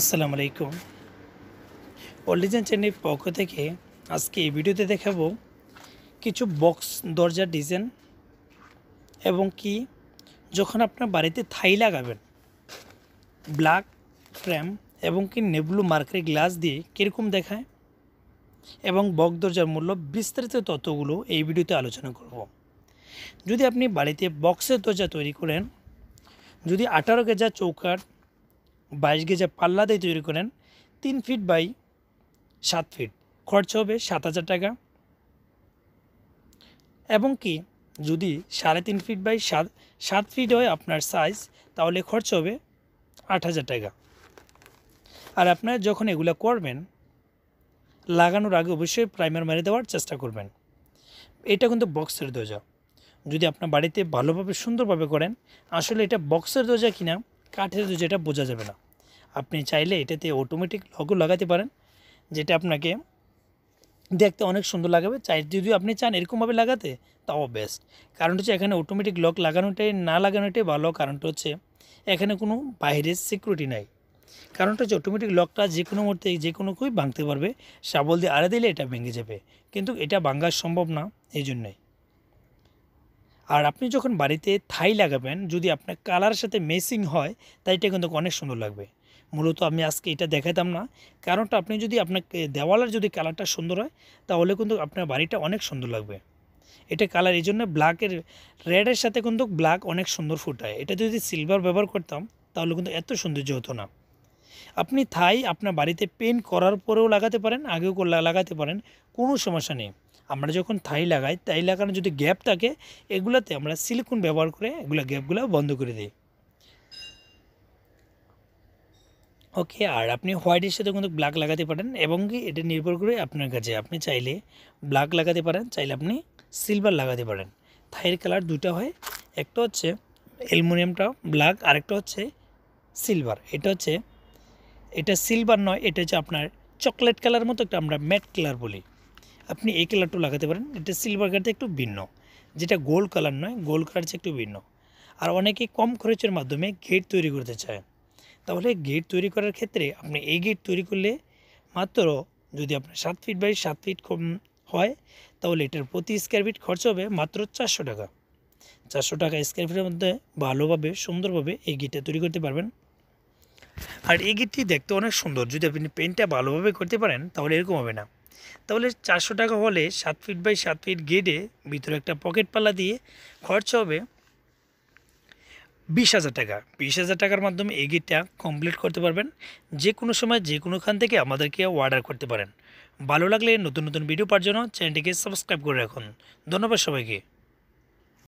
আসসালামু আলাইকুম অলিজেন চেন্নাই পক্ষ থেকে আজকে এই ভিডিওতে দেখাবো কিছু বক্স দরজার ডিজাইন এবং কি যখন আপনার বাড়িতে থাই লাগাবেন ব্ল্যাক ফ্রেম এবং কি নেবলু মার্কের গ্লাস দিয়ে কীরকম দেখায় এবং বক দরজার মূল্য বিস্তারিত তত্ত্বগুলো এই ভিডিওতে আলোচনা করব। যদি আপনি বাড়িতে বক্সের দরজা তৈরি করেন যদি আঠারো গেজা চৌকাট বাইশ গেজে পাল্লা দিয়ে তৈরি করেন তিন ফিট বাই সাত ফিট খরচ হবে সাত হাজার টাকা এবং কি যদি সাড়ে তিন ফিট বাই সাত সাত ফিট হয় আপনার সাইজ তাহলে খরচ হবে আট হাজার টাকা আর আপনারা যখন এগুলো করবেন লাগানোর আগে অবশ্যই প্রাইমার মেরে দেওয়ার চেষ্টা করবেন এটা কিন্তু বক্সের দরজা যদি আপনার বাড়িতে ভালোভাবে সুন্দরভাবে করেন আসলে এটা বক্সের দরজা কিনা কাঠের দরজা এটা বোঝা যাবে না আপনি চাইলে এটাতে অটোমেটিক লগও লাগাতে পারেন যেটা আপনাকে দেখতে অনেক সুন্দর লাগাবে চাই যদি আপনি চান এরকমভাবে লাগাতে তাও বেস্ট কারণ হচ্ছে এখানে অটোমেটিক লক লাগানোটাই না লাগানোটাই ভালো কারণটা হচ্ছে এখানে কোনো বাইরের সিকিউরিটি নাই কারণটা হচ্ছে অটোমেটিক লকটা যে কোনো মুহূর্তে যে কোনো কেউই ভাঙতে পারবে সাবল দিয়ে আড়ে দিলে এটা ভেঙে যাবে কিন্তু এটা ভাঙা সম্ভব না এই জন্যই আর আপনি যখন বাড়িতে থাই লাগাবেন যদি আপনার কালার সাথে মেসিং হয় তাই এটা কিন্তু অনেক সুন্দর লাগবে মূলত আমি আজকে এটা দেখাতাম না কারণটা আপনি যদি আপনাকে দেওয়ালের যদি কালারটা সুন্দর হয় তাহলে কিন্তু আপনার বাড়িটা অনেক সুন্দর লাগবে এটা কালার এই জন্য ব্ল্যাকের রেডের সাথে কিন্তু ব্ল্যাক অনেক সুন্দর ফুটায় এটা যদি সিলভার ব্যবহার করতাম তাহলে কিন্তু এত সৌন্দর্য হতো না আপনি থাই আপনার বাড়িতে পেন্ট করার পরেও লাগাতে পারেন আগেও লাগাতে পারেন কোনো সমস্যা নেই আমরা যখন থাই লাগাই তাই লাগানো যদি গ্যাপ থাকে এগুলাতে আমরা সিলিকন ব্যবহার করে এগুলো গ্যাপগুলো বন্ধ করে দিই ওকে আর আপনি হোয়াইটের সাথে কিন্তু ব্ল্যাক লাগাতে পারেন এবং কি এটা নির্ভর করে আপনার কাছে আপনি চাইলে ব্ল্যাক লাগাতে পারেন চাইলে আপনি সিলভার লাগাতে পারেন থাইয়ের কালার দুটা হয় একটা হচ্ছে অ্যালুমিনিয়ামটা ব্ল্যাক আরেকটা হচ্ছে সিলভার এটা হচ্ছে এটা সিলভার নয় এটা হচ্ছে আপনার চকলেট কালার মতো একটা আমরা ম্যাট কালার বলি আপনি এই কালারটা লাগাতে পারেন এটা সিলভার কালার একটু ভিন্ন যেটা গোল্ড কালার নয় গোল্ড কালার একটু ভিন্ন আর অনেকে কম খরচের মাধ্যমে গেট তৈরি করতে চায় তাহলে গেট তৈরি করার ক্ষেত্রে আপনি এই গেট তৈরি করলে মাত্র যদি আপনার সাত ফিট বাই সাত ফিট হয় তাহলে এটার প্রতি স্কোয়ার ফিট খরচ হবে মাত্র চারশো টাকা চারশো টাকা স্কোয়ার ফিটের মধ্যে ভালোভাবে সুন্দরভাবে এই গেটটা তৈরি করতে পারবেন আর এই গেটটি দেখতে অনেক সুন্দর যদি আপনি পেন্টটা ভালোভাবে করতে পারেন তাহলে এরকম হবে না তাহলে চারশো টাকা হলে সাত ফিট বাই সাত ফিট গেটে ভিতরে একটা পকেট পাল্লা দিয়ে খরচ হবে বিশ হাজার টাকা বিশ হাজার টাকার মাধ্যমে এই গিটটা কমপ্লিট করতে পারবেন যে কোনো সময় যে কোনোখান থেকে আমাদেরকে অর্ডার করতে পারেন ভালো লাগলে নতুন নতুন ভিডিও পাওয়ার জন্য চ্যানেলটিকে সাবস্ক্রাইব করে রাখুন ধন্যবাদ সবাইকে